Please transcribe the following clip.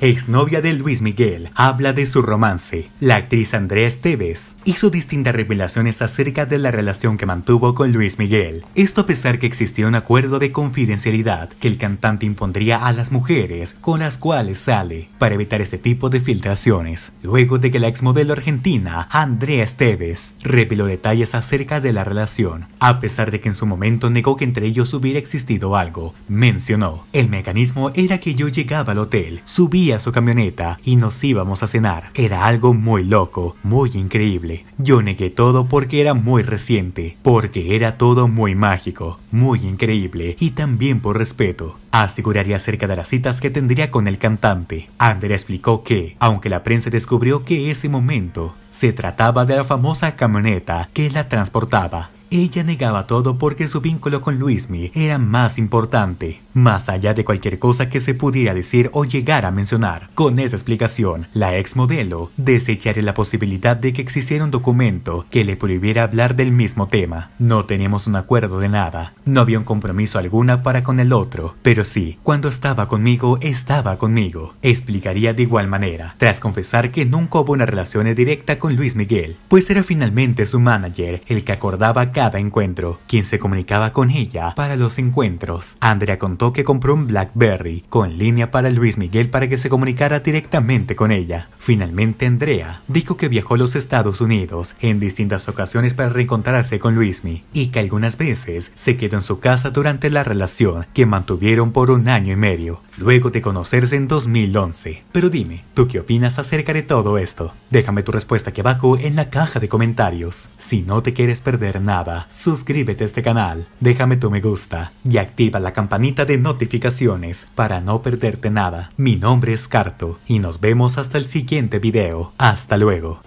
exnovia de Luis Miguel, habla de su romance. La actriz Andrea Esteves hizo distintas revelaciones acerca de la relación que mantuvo con Luis Miguel. Esto a pesar que existía un acuerdo de confidencialidad que el cantante impondría a las mujeres con las cuales sale para evitar este tipo de filtraciones. Luego de que la exmodelo argentina Andrea Esteves, reveló detalles acerca de la relación, a pesar de que en su momento negó que entre ellos hubiera existido algo, mencionó: "El mecanismo era que yo llegaba al hotel, subía su camioneta y nos íbamos a cenar. Era algo muy loco, muy increíble. Yo negué todo porque era muy reciente, porque era todo muy mágico, muy increíble y también por respeto. Aseguraría acerca de las citas que tendría con el cantante. Ander explicó que, aunque la prensa descubrió que ese momento se trataba de la famosa camioneta que la transportaba, ella negaba todo porque su vínculo con Luismi era más importante, más allá de cualquier cosa que se pudiera decir o llegar a mencionar. Con esa explicación, la ex modelo desecharía la posibilidad de que existiera un documento que le prohibiera hablar del mismo tema. No teníamos un acuerdo de nada, no había un compromiso alguna para con el otro, pero sí, cuando estaba conmigo, estaba conmigo. Explicaría de igual manera, tras confesar que nunca hubo una relación directa con Luis Miguel, pues era finalmente su manager el que acordaba que, cada encuentro, quien se comunicaba con ella para los encuentros. Andrea contó que compró un Blackberry con línea para Luis Miguel para que se comunicara directamente con ella. Finalmente Andrea dijo que viajó a los Estados Unidos en distintas ocasiones para reencontrarse con Luismi y que algunas veces se quedó en su casa durante la relación que mantuvieron por un año y medio, luego de conocerse en 2011. Pero dime, ¿tú qué opinas acerca de todo esto? Déjame tu respuesta aquí abajo en la caja de comentarios. Si no te quieres perder nada, suscríbete a este canal, déjame tu me gusta y activa la campanita de notificaciones para no perderte nada. Mi nombre es Carto y nos vemos hasta el siguiente video. Hasta luego.